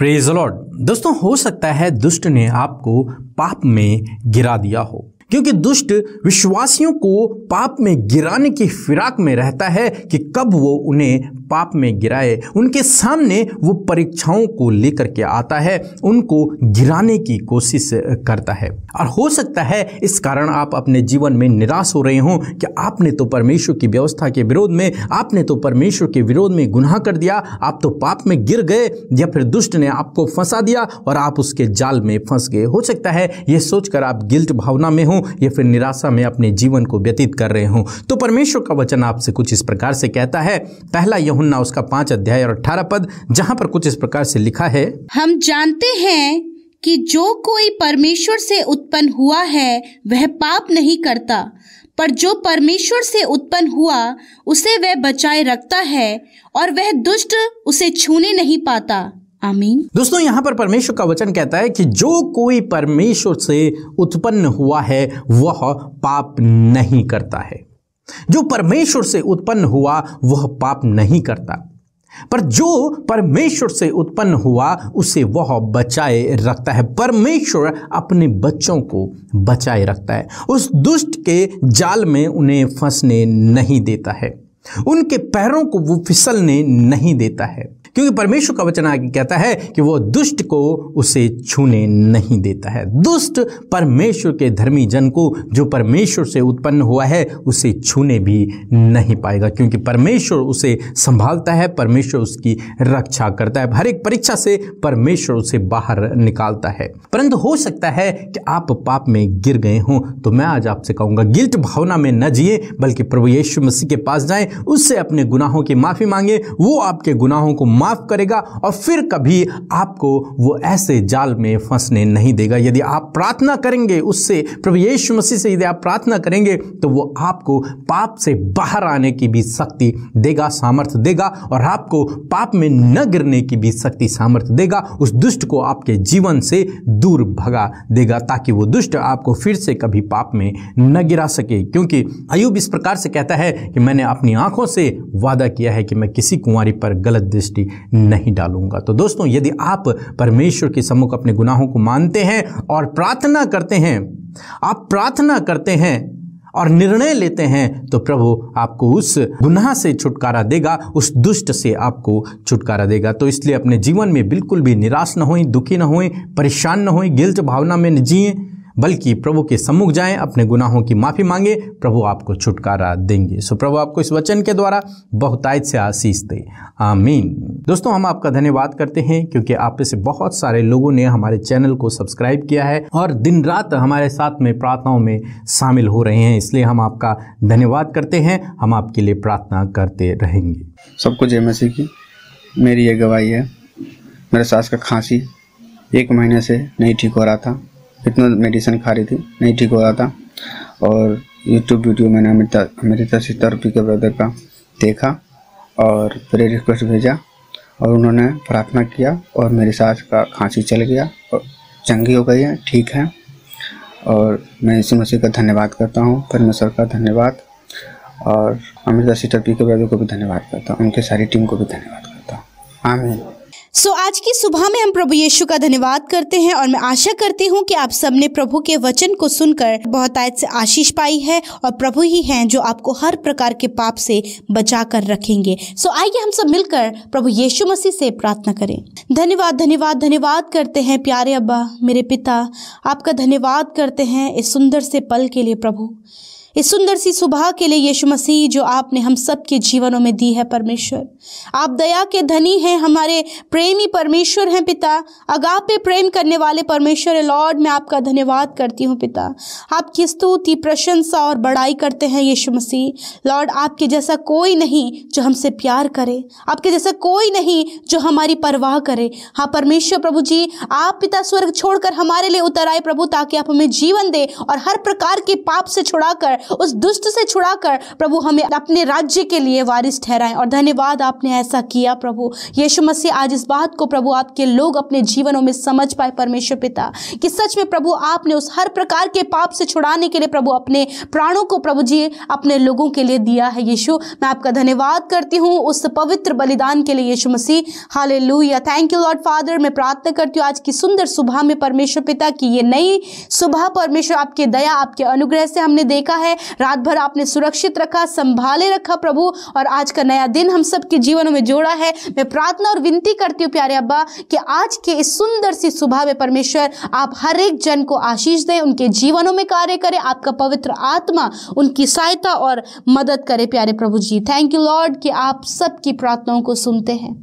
praise Lord दोस्तों हो सकता है दुष्ट ने आपको पाप में गिरा दिया हो क्योंकि दुष्ट विश्वासियों को पाप में गिराने की फिराक में रहता है कि कब वो उन्हें पाप में गिराए उनके सामने वो परीक्षाओं को लेकर के आता है उनको गिराने की कोशिश करता है और हो सकता है इस कारण आप अपने जीवन में निराश हो रहे हों कि आपने तो परमेश्वर की व्यवस्था के विरोध में आपने तो परमेश्वर के विरोध में गुनाह कर दिया आप तो पाप में गिर गए या फिर दुष्ट ने आपको फंसा दिया और आप उसके जाल में फंस गए हो सकता है ये सोचकर आप गिल्ट भावना में हों या फिर निराशा में अपने जीवन को व्यतीत कर रहे हों तो परमेश्वर का वचन आपसे कुछ इस प्रकार से कहता है पहला यह यहुन्ना उसका पांच अध्याय और अठारह पद जहाँ पर कुछ इस प्रकार से लिखा है हम जानते हैं कि जो कोई परमेश्वर से उत्पन्न हुआ है वह पाप नहीं करता पर जो परमेश्वर से उत्पन्न हुआ उसे वह बचाए रखता है और वह दुष्ट उसे छूने नहीं पाता आमीन दोस्तों यहाँ पर परमेश्वर का वचन कहता है कि जो कोई परमेश्वर से उत्पन्न हुआ है वह पाप नहीं करता है जो परमेश्वर से उत्पन्न हुआ वह पाप नहीं करता पर जो परमेश्वर से उत्पन्न हुआ उसे वह बचाए रखता है परमेश्वर अपने बच्चों को बचाए रखता है उस दुष्ट के जाल में उन्हें फंसने नहीं देता है उनके पैरों को वो फिसलने नहीं देता है क्योंकि परमेश्वर का वचन आगे कहता है कि वो दुष्ट को उसे छूने नहीं देता है दुष्ट परमेश्वर के धर्मी जन को जो परमेश्वर से उत्पन्न हुआ है उसे छूने भी नहीं पाएगा क्योंकि परमेश्वर उसे संभालता है परमेश्वर उसकी रक्षा करता है हर एक परीक्षा से परमेश्वर उसे बाहर निकालता है परंतु हो सकता है कि आप पाप में गिर गए हों तो मैं आज आपसे कहूँगा गिल्ट भावना में न जिए बल्कि प्रभु यीशु मसीह के पास जाएं उससे अपने गुनाहों की माफ़ी मांगे वो आपके गुनाहों को माफ़ करेगा और फिर कभी आपको वो ऐसे जाल में फंसने नहीं देगा यदि आप प्रार्थना करेंगे उससे प्रभु यीशु मसीह से यदि आप प्रार्थना करेंगे तो वो आपको पाप से बाहर आने की भी शक्ति देगा सामर्थ्य देगा और आपको पाप में न गिरने की भी शक्ति सामर्थ्य देगा उस दुष्ट को आपके जीवन से दूर भगा देगा ताकि वो दुष्ट आपको फिर से कभी पाप में न गिरा सके क्योंकि अयुब इस प्रकार से कहता है कि मैंने अपनी आंखों से वादा किया है कि मैं किसी कुंवारी पर गलत दृष्टि नहीं डालूंगा तो दोस्तों यदि आप परमेश्वर के सम्मुख अपने गुनाहों को मानते हैं और प्रार्थना करते हैं आप प्रार्थना करते हैं और निर्णय लेते हैं तो प्रभु आपको उस गुनाह से छुटकारा देगा उस दुष्ट से आपको छुटकारा देगा तो इसलिए अपने जीवन में बिल्कुल भी निराश न हो दुखी न हो परेशान न हो गिल्ट भावना में न जिए बल्कि प्रभु के सम्मुख जाएं अपने गुनाहों की माफ़ी मांगे प्रभु आपको छुटकारा देंगे सो प्रभु आपको इस वचन के द्वारा बहुतायत से आशीष दे आमीन दोस्तों हम आपका धन्यवाद करते हैं क्योंकि आप में से बहुत सारे लोगों ने हमारे चैनल को सब्सक्राइब किया है और दिन रात हमारे साथ में प्रार्थनाओं में शामिल हो रहे हैं इसलिए हम आपका धन्यवाद करते हैं हम आपके लिए प्रार्थना करते रहेंगे सबको जय मसीह की मेरी ये गवाही है मेरे सास का खांसी एक महीने से नहीं ठीक हो रहा था इतना मेडिसिन खा रही थी नहीं ठीक हो रहा था और यूट्यूब वीडियो मैंने अमृता अमृता सितरपी के ब्रदर का देखा और प्रे रिक्वेस्ट भेजा और उन्होंने प्रार्थना किया और मेरे सास का खांसी चल गया और चंगी हो गई है ठीक है और मैं इसी मसीह का धन्यवाद करता हूँ परमेश्वर का धन्यवाद और Amrita sister P K brother को भी धन्यवाद करता हूँ उनके सारी टीम को भी धन्यवाद करता हूँ आमिर सो so, आज की सुबह में हम प्रभु यीशु का धन्यवाद करते हैं और मैं आशा करती हूँ कि आप सबने प्रभु के वचन को सुनकर बहुत आयत से आशीष पाई है और प्रभु ही हैं जो आपको हर प्रकार के पाप से बचा कर रखेंगे सो so, आइए हम सब मिलकर प्रभु यीशु मसीह से प्रार्थना करें धन्यवाद धन्यवाद धन्यवाद करते हैं प्यारे अब्बा मेरे पिता आपका धन्यवाद करते हैं इस सुंदर से पल के लिए प्रभु इस सुंदर सी सुबह के लिए यीशु मसीह जो आपने हम सब के जीवनों में दी है परमेश्वर आप दया के धनी हैं हमारे प्रेमी परमेश्वर हैं पिता अगापे पे प्रेम करने वाले परमेश्वर है लॉर्ड मैं आपका धन्यवाद करती हूँ पिता आपकी स्तुति प्रशंसा और बड़ाई करते हैं यीशु मसीह लॉर्ड आपके जैसा कोई नहीं जो हमसे प्यार करे आपके जैसा कोई नहीं जो हमारी परवाह करे हाँ परमेश्वर प्रभु जी आप पिता स्वर्ग छोड़कर हमारे लिए उतर आए प्रभु ताकि आप हमें जीवन दे और हर प्रकार के पाप से छुड़ाकर उस दुष्ट से छुड़ाकर प्रभु हमें अपने राज्य के लिए वारिस ठहराएं और धन्यवाद आपने ऐसा किया प्रभु यीशु मसीह आज इस बात को प्रभु आपके लोग अपने जीवनों में समझ पाए परमेश्वर पिता कि सच में प्रभु आपने उस हर प्रकार के पाप से छुड़ाने के लिए प्रभु अपने प्राणों को प्रभु जी अपने लोगों के लिए दिया है यीशु मैं आपका धन्यवाद करती हूँ उस पवित्र बलिदान के लिए यीशु मसीह हाले थैंक यू लॉर्ड फादर मैं प्रार्थना करती हूँ आज की सुंदर सुबह में परमेश्वर पिता की ये नई सुबह परमेश्वर आपके दया आपके अनुग्रह से हमने देखा है है रात भर आपने सुरक्षित रखा संभाले रखा प्रभु और आज का नया दिन हम सबके जीवन में जोड़ा है मैं प्रार्थना और विनती करती हूँ प्यारे अब्बा कि आज के इस सुंदर सी सुबह में परमेश्वर आप हर एक जन को आशीष दें उनके जीवनों में कार्य करें आपका पवित्र आत्मा उनकी सहायता और मदद करे प्यारे प्रभु जी थैंक यू लॉर्ड कि आप सबकी प्रार्थनाओं को सुनते हैं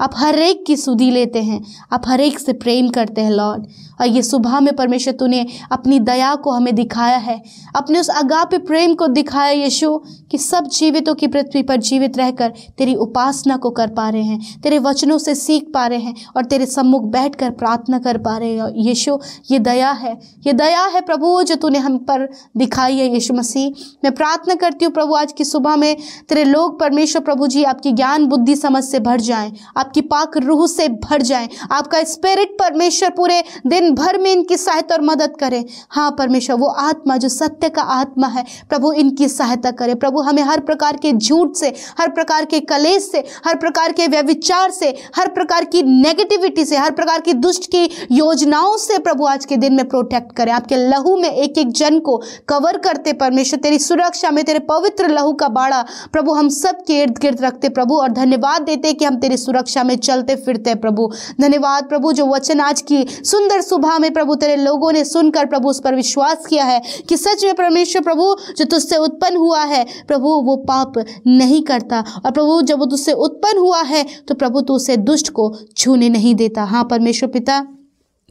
आप हर एक की सुधी लेते हैं आप हर एक से प्रेम करते हैं लॉर्ड और ये सुबह में परमेश्वर तूने अपनी दया को हमें दिखाया है अपने उस आगा प्रेम को दिखाया यीशु कि सब जीवितों की पृथ्वी पर जीवित रहकर तेरी उपासना को कर पा रहे हैं तेरे वचनों से सीख पा रहे हैं और तेरे सम्मुख बैठ कर प्रार्थना कर पा रहे हैं यीशु ये दया है ये दया है प्रभु जो तूने हम पर दिखाई है यीशु मसीह मैं प्रार्थना करती हूँ प्रभु आज की सुबह में तेरे लोग परमेश्वर प्रभु जी आपकी ज्ञान बुद्धि समझ से भर जाएं आपकी पाक रूह से भर जाएं आपका स्पिरिट परमेश्वर पूरे दिन भर में इनकी सहायता और मदद करें हाँ परमेश्वर वो आत्मा जो सत्य का आत्मा है प्रभु इनकी सहायता करें प्रभु हमें हर प्रकार के झूठ से हर प्रकार के कलेश से हर प्रकार के व्यविचार से हर प्रकार की नेगेटिविटी से हर प्रकार की दुष्ट की योजनाओं से प्रभु आज के दिन में प्रोटेक्ट करें आपके लहू में एक एक जन को कवर करते परमेश्वर तेरी सुरक्षा में तेरे पवित्र लहू का बाड़ा प्रभु हम सब के इर्द गिर्द रखते प्रभु और धन्यवाद देते कि हम तेरी सुरक्षा में चलते फिरते प्रभु धन्यवाद प्रभु जो वचन आज की सुंदर सुबह भाव में प्रभु तेरे लोगों ने सुनकर प्रभु उस पर विश्वास किया है कि सच में परमेश्वर प्रभु जो तुझसे उत्पन्न हुआ है प्रभु वो पाप नहीं करता और प्रभु जब वो तुझसे उत्पन्न हुआ है तो प्रभु तू उसे दुष्ट को छूने नहीं देता हाँ परमेश्वर पिता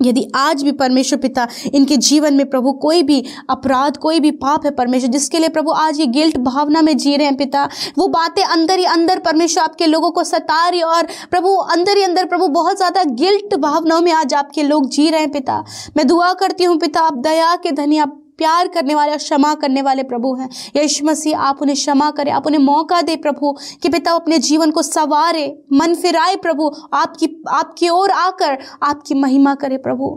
यदि आज भी परमेश्वर पिता इनके जीवन में प्रभु कोई भी अपराध कोई भी पाप है परमेश्वर जिसके लिए प्रभु आज ये गिल्ट भावना में जी रहे हैं पिता वो बातें अंदर ही अंदर परमेश्वर आपके लोगों को सता रही और प्रभु अंदर ही अंदर प्रभु बहुत ज़्यादा गिल्ट भावनाओं में आज आपके लोग जी रहे हैं पिता मैं दुआ करती हूँ पिता आप दया के धनी आप प्यार करने वाले और क्षमा करने वाले प्रभु हैं यशु मसीह आप उन्हें क्षमा करें आप उन्हें मौका दे प्रभु कि पिता अपने जीवन को संवारे मन फिराए प्रभु आपकी आपकी ओर आकर आपकी महिमा करे प्रभु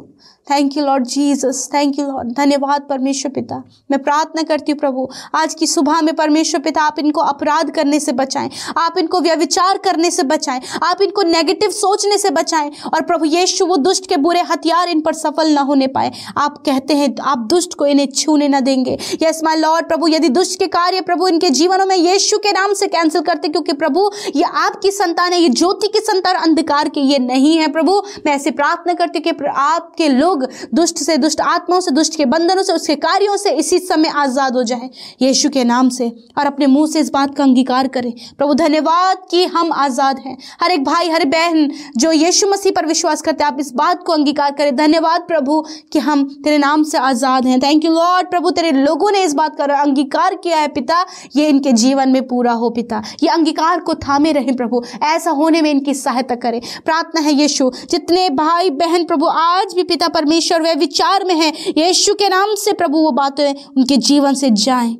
thank you lord Jesus thank you lord धन्यवाद परमेश्वर पिता मैं प्रार्थना करती हूँ प्रभु आज की सुबह में परमेश्वर पिता आप इनको अपराध करने से बचाएं आप इनको व्यविचार करने से बचाएं आप इनको नेगेटिव सोचने से बचाएं और प्रभु यीशु वो दुष्ट के बुरे हथियार इन पर सफल ना होने पाए आप कहते हैं आप दुष्ट को इन्हें छूने ना देंगे यस माय लॉर्ड प्रभु यदि दुष्ट के कार्य प्रभु इनके जीवनों में यीशु के नाम से कैंसिल करते क्योंकि प्रभु ये आपकी संतान है ये ज्योति की संतान अंधकार के ये नहीं है प्रभु मैं ऐसे प्रार्थना करती हूँ कि आपके लोग लोग दुष्ट से दुष्ट आत्माओं से दुष्ट के बंधनों से उसके कार्यों से इसी समय आज़ाद हो जाए यीशु के नाम से और अपने मुंह से इस बात का अंगीकार करें प्रभु धन्यवाद कि हम आज़ाद हैं हर एक भाई हर बहन जो यीशु मसीह पर विश्वास करते हैं आप इस बात को अंगीकार करें धन्यवाद प्रभु कि हम तेरे नाम से आज़ाद हैं थैंक यू लॉर्ड प्रभु तेरे लोगों ने इस बात का अंगीकार किया है पिता ये इनके जीवन में पूरा हो पिता ये अंगीकार को थामे रहे प्रभु ऐसा होने में इनकी सहायता करें प्रार्थना है यीशु जितने भाई बहन प्रभु आज भी पिता पर परमेश्वर वे विचार में है यीशु के नाम से प्रभु वो बातें उनके जीवन से जाएं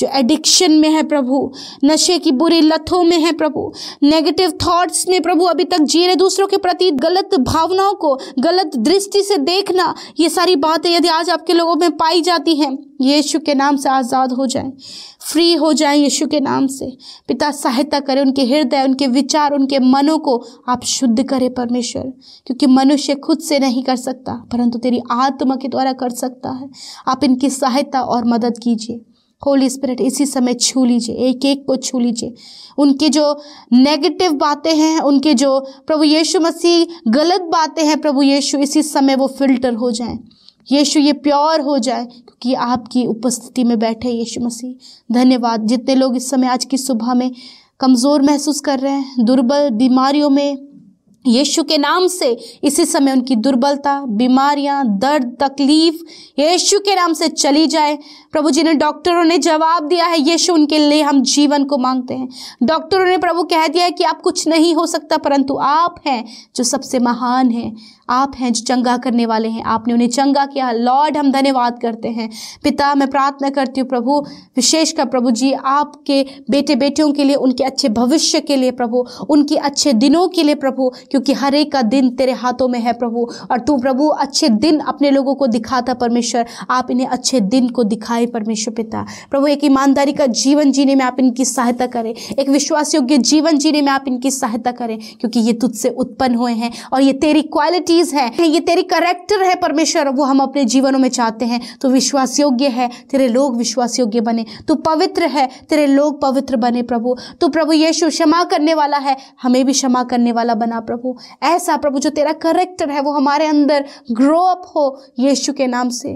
जो एडिक्शन में है प्रभु नशे की बुरी लथों में है प्रभु नेगेटिव थॉट्स में प्रभु अभी तक जी रहे दूसरों के प्रति गलत भावनाओं को गलत दृष्टि से देखना ये सारी बातें यदि आज आपके लोगों में पाई जाती हैं यीशु के नाम से आज़ाद हो जाएं फ्री हो जाएं यीशु के नाम से पिता सहायता करें उनके हृदय उनके विचार उनके मनों को आप शुद्ध करें परमेश्वर क्योंकि मनुष्य खुद से नहीं कर सकता परंतु तेरी आत्मा के द्वारा कर सकता है आप इनकी सहायता और मदद कीजिए होली स्पिरिट इसी समय छू लीजिए एक एक को छू लीजिए उनके जो नेगेटिव बातें हैं उनके जो प्रभु यीशु मसीह गलत बातें हैं प्रभु यीशु इसी समय वो फिल्टर हो जाएं यीशु ये प्योर हो जाए क्योंकि आपकी उपस्थिति में बैठे यीशु मसीह धन्यवाद जितने लोग इस समय आज की सुबह में कमज़ोर महसूस कर रहे हैं दुर्बल बीमारियों में यीशु के नाम से इसी समय उनकी दुर्बलता बीमारियां दर्द तकलीफ यीशु के नाम से चली जाए प्रभु जी ने डॉक्टरों ने जवाब दिया है यीशु उनके लिए हम जीवन को मांगते हैं डॉक्टरों ने प्रभु कह दिया है कि आप कुछ नहीं हो सकता परंतु आप हैं जो सबसे महान हैं आप हैं जो चंगा करने वाले हैं आपने उन्हें चंगा किया लॉर्ड हम धन्यवाद करते हैं पिता मैं प्रार्थना करती हूँ प्रभु विशेषकर प्रभु जी आपके बेटे बेटियों के लिए उनके अच्छे भविष्य के लिए प्रभु उनके अच्छे दिनों के लिए प्रभु क्योंकि हर एक का दिन तेरे हाथों में है प्रभु और तू प्रभु अच्छे दिन अपने लोगों को दिखाता परमेश्वर आप इन्हें अच्छे दिन को दिखाए परमेश्वर पिता प्रभु एक ईमानदारी का जीवन जीने में आप इनकी सहायता करें एक विश्वास योग्य जीवन जीने में आप इनकी सहायता करें क्योंकि ये तुझसे उत्पन्न हुए हैं और ये तेरी क्वालिटीज़ है ये तेरी करेक्टर है परमेश्वर वो हम अपने जीवनों में चाहते हैं तो विश्वास योग्य है तेरे लोग विश्वास योग्य बने तू पवित्र है तेरे लोग पवित्र बने प्रभु तू प्रभु यीशु क्षमा करने वाला है हमें भी क्षमा करने वाला बना प्रभु प्रभु ऐसा प्रभु जो तेरा करेक्टर है वो हमारे अंदर ग्रो अप हो यीशु के नाम से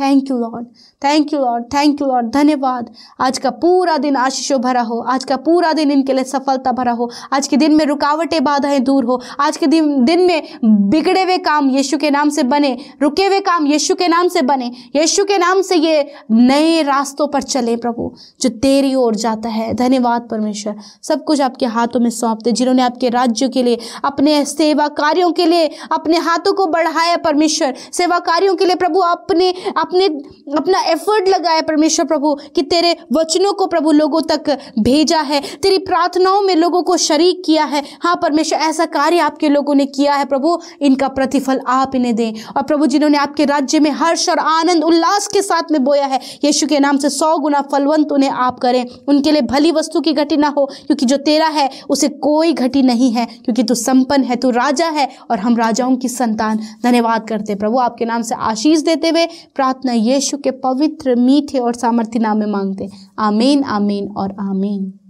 thank you lord thank you lord thank you lord धन्यवाद आज का पूरा दिन आशीषों भरा हो आज का पूरा दिन इनके लिए सफलता भरा हो आज के दिन में रुकावटें बाधाएं दूर हो आज के दिन दिन में बिगड़े हुए काम यीशु के नाम से बने रुके हुए काम यीशु के नाम से बने यीशु के नाम से ये नए रास्तों पर चले प्रभु जो तेरी ओर जाता है धन्यवाद परमेश्वर सब कुछ आपके हाथों में सौंपते जिन्होंने आपके राज्यों के लिए अपने सेवा कार्यों के लिए अपने हाथों को बढ़ाया परमेश्वर सेवा कार्यों के लिए प्रभु अपने अपने अपना एफर्ट लगाया परमेश्वर प्रभु कि तेरे वचनों को प्रभु लोगों तक भेजा है तेरी प्रार्थनाओं में लोगों को शरीक किया है हाँ परमेश्वर ऐसा कार्य आपके लोगों ने किया है प्रभु इनका प्रतिफल आप इन्हें दें और प्रभु जिन्होंने आपके राज्य में हर्ष और आनंद उल्लास के साथ में बोया है यीशु के नाम से सौ गुना फलवंत उन्हें आप करें उनके लिए भली वस्तु की घटी ना हो क्योंकि जो तेरा है उसे कोई घटी नहीं है क्योंकि तू संपन्न है तू राजा है और हम राजाओं की संतान धन्यवाद करते प्रभु आपके नाम से आशीष देते हुए प्रार्थना यीशु के पवित्र पवित्र मीठे और सामर्थ्य नाम में मांगते हैं आमीन आमीन और आमीन